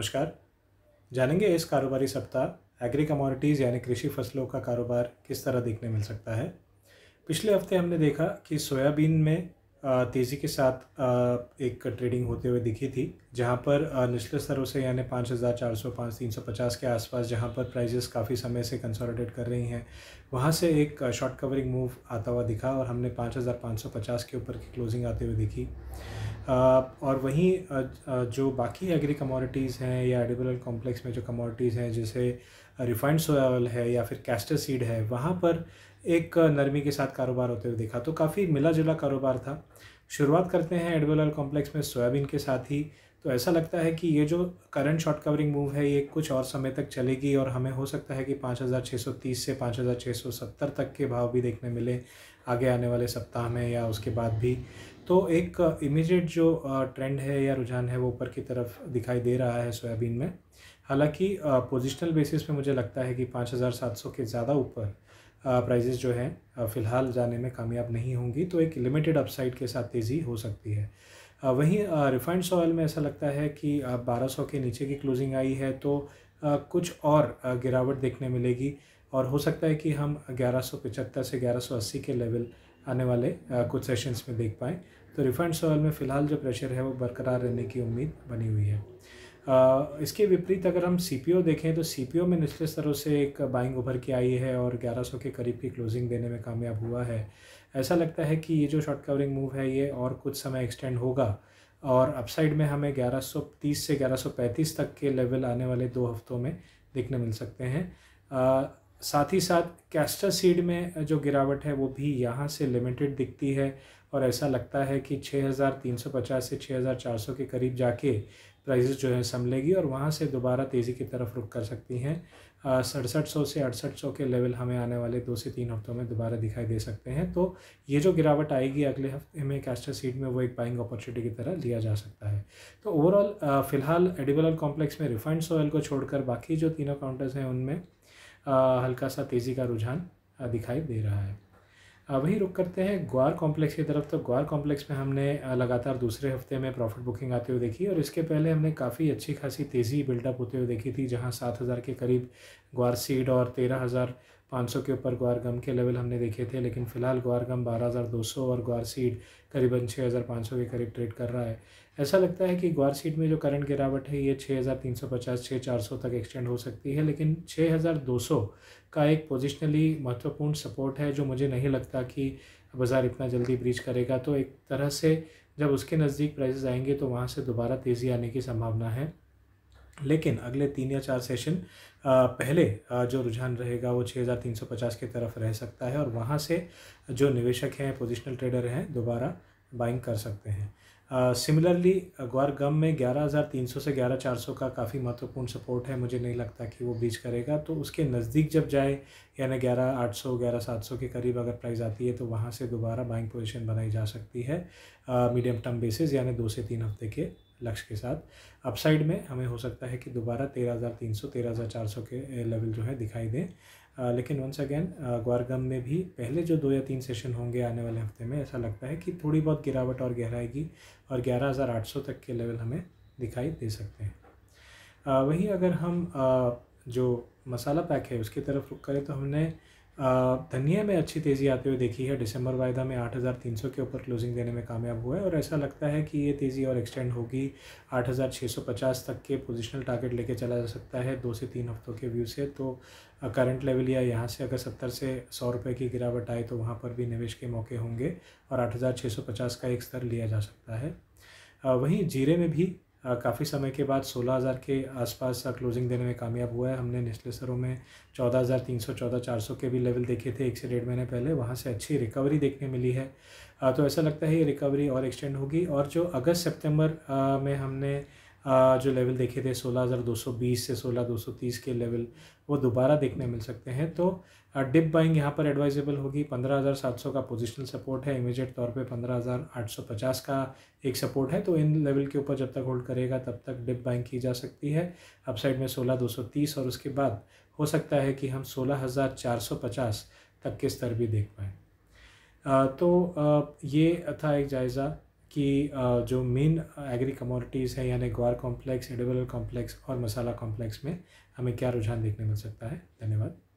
नमस्कार जानेंगे इस कारोबारी सप्ताह एग्री कमोडिटीज़ यानी कृषि फसलों का कारोबार किस तरह देखने मिल सकता है पिछले हफ्ते हमने देखा कि सोयाबीन में तेज़ी के साथ एक ट्रेडिंग होते हुए दिखी थी जहां पर निचले स्तरों से यानी पाँच हज़ार चार सौ पाँच तीन सौ पचास के आसपास जहां पर प्राइजेस काफ़ी समय से कंसोलिडेट कर रही हैं वहां से एक शॉर्ट कवरिंग मूव आता हुआ दिखा और हमने पाँच हज़ार पाँच सौ पचास के ऊपर की क्लोजिंग आते हुए दिखी और वहीं जो बाकी एग्री कमोडिटीज़ हैं या एडिबल कॉम्प्लेक्स में जो कमोडिटीज़ हैं जैसे रिफाइंड सोया ऑयल है या फिर कैस्टर सीड है वहाँ पर एक नरमी के साथ कारोबार होते हुए देखा तो काफ़ी मिला जुला कारोबार था शुरुआत करते हैं एडबोलर कॉम्प्लेक्स में सोयाबीन के साथ ही तो ऐसा लगता है कि ये जो करंट शॉर्ट कवरिंग मूव है ये कुछ और समय तक चलेगी और हमें हो सकता है कि 5630 से 5670 तक के भाव भी देखने मिले आगे आने वाले सप्ताह में या उसके बाद भी तो एक इमीडिएट जो ट्रेंड है या रुझान है वो ऊपर की तरफ दिखाई दे रहा है सोयाबीन में हालांकि पोजिशनल बेसिस पे मुझे लगता है कि 5700 के ज़्यादा ऊपर प्राइजेस जो हैं फ़िलहाल जाने में कामयाब नहीं होंगी तो एक लिमिटेड अपसाइड के साथ तेज़ी हो सकती है वहीं रिफाइंड सॉयल में ऐसा लगता है कि बारह सौ के नीचे की क्लोजिंग आई है तो कुछ और गिरावट देखने मिलेगी और हो सकता है कि हम ग्यारह से ग्यारह के लेवल आने वाले कुछ सेशंस में देख पाएँ तो रिफाइंड सॉयल में फ़िलहाल जो प्रेशर है वो बरकरार रहने की उम्मीद बनी हुई है इसके विपरीत अगर हम सी देखें तो सी में निचले स्तरों से एक बाइंग उभर के आई है और 1100 के करीब की क्लोजिंग देने में कामयाब हुआ है ऐसा लगता है कि ये जो शॉर्ट कवरिंग मूव है ये और कुछ समय एक्सटेंड होगा और अपसाइड में हमें 1130 से 1135 तक के लेवल आने वाले दो हफ्तों में देखने मिल सकते हैं साथ ही साथ कैस्टर सीड में जो गिरावट है वो भी यहाँ से लिमिटेड दिखती है और ऐसा लगता है कि 6,350 से 6,400 के करीब जाके प्राइसेस जो है संभलेगी और वहाँ से दोबारा तेज़ी की तरफ रुख कर सकती हैं सड़सठ सौ से अड़सठ सौ के लेवल हमें आने वाले दो से तीन हफ्तों में दोबारा दिखाई दे सकते हैं तो ये जो गिरावट आएगी अगले हफ्ते में कैस्टर सीड में वो एक बाइंग अपॉर्चुनिटी की तरह लिया जा सकता है तो ओवरऑल फ़िलहाल एडिबल कॉम्प्लेक्स में रिफाइंड सोयल को छोड़कर बाकी जो तीनों काउंटर्स हैं उनमें हल्का सा तेज़ी का रुझान दिखाई दे रहा है वहीं रुक करते हैं ग्वार कॉम्प्लेक्स की तरफ तो ग्वार कॉम्प्लेक्स में हमने लगातार दूसरे हफ्ते में प्रॉफिट बुकिंग आते हुए देखी और इसके पहले हमने काफ़ी अच्छी खासी तेज़ी बिल्डअप होते हुए देखी थी जहां सात हज़ार के करीब ग्वार सीड और तेरह हज़ार 500 के ऊपर ग्वार गम के लेवल हमने देखे थे लेकिन फ़िलहाल ग्वार गम 12,200 और ग्वार सीड करीबन 6,500 के करीब ट्रेड कर रहा है ऐसा लगता है कि ग्वार सीड में जो करंट गिरावट है ये 6,350 6,400 तक एक्सटेंड हो सकती है लेकिन 6,200 का एक पोजिशनली महत्वपूर्ण सपोर्ट है जो मुझे नहीं लगता कि बाज़ार इतना जल्दी ब्रीच करेगा तो एक तरह से जब उसके नज़दीक प्राइसेस आएंगे तो वहाँ से दोबारा तेज़ी आने की संभावना है लेकिन अगले तीन या चार सेशन पहले जो रुझान रहेगा वो 6350 की तरफ रह सकता है और वहाँ से जो निवेशक हैं पोजिशनल ट्रेडर हैं दोबारा बाइंग कर सकते हैं सिमिलरली ग्वार गम में 11,300 से 11,400 का काफ़ी महत्वपूर्ण सपोर्ट है मुझे नहीं लगता कि वो बीच करेगा तो उसके नज़दीक जब जाए यानी 11,800 11,700 के करीब अगर प्राइस आती है तो वहाँ से दोबारा बाइंग पोजीशन बनाई जा सकती है मीडियम टर्म बेसिस यानी दो से तीन हफ्ते के लक्ष्य के साथ अपसाइड में हमें हो सकता है कि दोबारा तेरह हज़ार तीन सौ तेरह हज़ार चार सौ के लेवल जो है दिखाई दें लेकिन वंस अगेन ग्वारगम में भी पहले जो दो या तीन सेशन होंगे आने वाले हफ्ते में ऐसा लगता है कि थोड़ी बहुत गिरावट और गहराएगी और ग्यारह हज़ार आठ सौ तक के लेवल हमें दिखाई दे सकते हैं वहीं अगर हम जो मसाला पैक है उसकी तरफ रुख करें तो हमने धनिया में अच्छी तेज़ी आते हुए देखी है दिसंबर वायदा में 8,300 के ऊपर क्लोजिंग देने में कामयाब हुआ है और ऐसा लगता है कि ये तेज़ी और एक्सटेंड होगी 8,650 तक के पोजिशनल टारगेट लेके चला जा सकता है दो से तीन हफ्तों के व्यू से तो करंट लेवल या यहाँ से अगर सत्तर से सौ रुपये की गिरावट आए तो वहाँ पर भी निवेश के मौके होंगे और आठ का एक स्तर लिया जा सकता है वहीं जीरे में भी काफ़ी समय के बाद 16000 के आसपास क्लोजिंग देने में कामयाब हुआ है हमने निचले सरों में 14,300, 14,400 के भी लेवल देखे थे एक से डेढ़ महीने पहले वहाँ से अच्छी रिकवरी देखने मिली है तो ऐसा लगता है ये रिकवरी और एक्सटेंड होगी और जो अगस्त सितंबर में हमने जो लेवल देखे थे 16,220 से 16,230 के लेवल वो दोबारा देखने मिल सकते हैं तो डिप बाइंग यहाँ पर एडवाइजेबल होगी 15,700 का पोजिशनल सपोर्ट है इमीजिएट तौर पे 15,850 का एक सपोर्ट है तो इन लेवल के ऊपर जब तक होल्ड करेगा तब तक डिप बाइंग की जा सकती है अपसाइड में 16,230 और उसके बाद हो सकता है कि हम सोलह तक के स्तर भी देख पाएँ तो ये था एक जायज़ा कि जो मेन एग्री कमोडिटीज़ है यानी ग्वार कॉम्प्लेक्स एडेबल कॉम्प्लेक्स और मसाला कॉम्प्लेक्स में हमें क्या रुझान देखने मिल सकता है धन्यवाद